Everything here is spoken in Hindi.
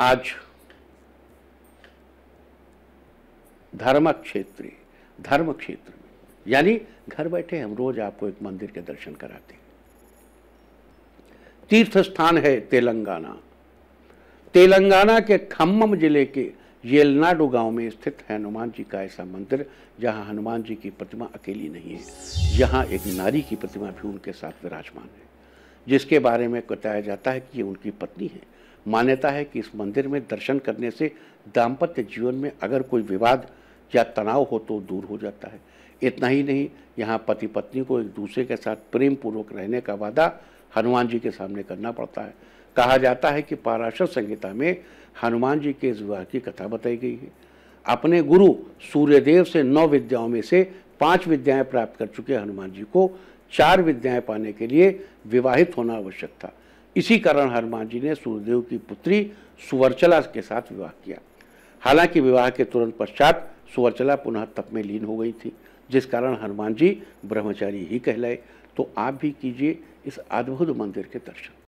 आज धर्म क्षेत्र धर्म क्षेत्र में यानी घर बैठे हम रोज आपको एक मंदिर के दर्शन कराते हैं तीर्थ स्थान है तेलंगाना तेलंगाना के खम्मम जिले के येलनाडु गांव में स्थित हनुमान जी का ऐसा मंदिर जहां हनुमान जी की प्रतिमा अकेली नहीं है यहाँ एक नारी की प्रतिमा भी उनके साथ विराजमान है जिसके बारे में बताया जाता है कि ये उनकी पत्नी है मान्यता है कि इस मंदिर में दर्शन करने से दाम्पत्य जीवन में अगर कोई विवाद या तनाव हो तो दूर हो जाता है इतना ही नहीं यहाँ पति पत्नी को एक दूसरे के साथ प्रेम पूर्वक रहने का वादा हनुमान जी के सामने करना पड़ता है कहा जाता है कि पाराशर संहिता में हनुमान जी के इस विवाह की कथा बताई गई है अपने गुरु सूर्यदेव से नौ विद्याओं में से पांच विद्याएं प्राप्त कर चुके हनुमान जी को चार विद्याएं पाने के लिए विवाहित होना आवश्यक था इसी कारण हनुमान जी ने सूर्यदेव की पुत्री सुवर्चला के साथ विवाह किया हालांकि विवाह के तुरंत पश्चात सुवर्चला पुनः तप में लीन हो गई थी जिस कारण हनुमान जी ब्रह्मचारी ही कहलाए तो आप भी कीजिए इस अद्भुत मंदिर के दर्शन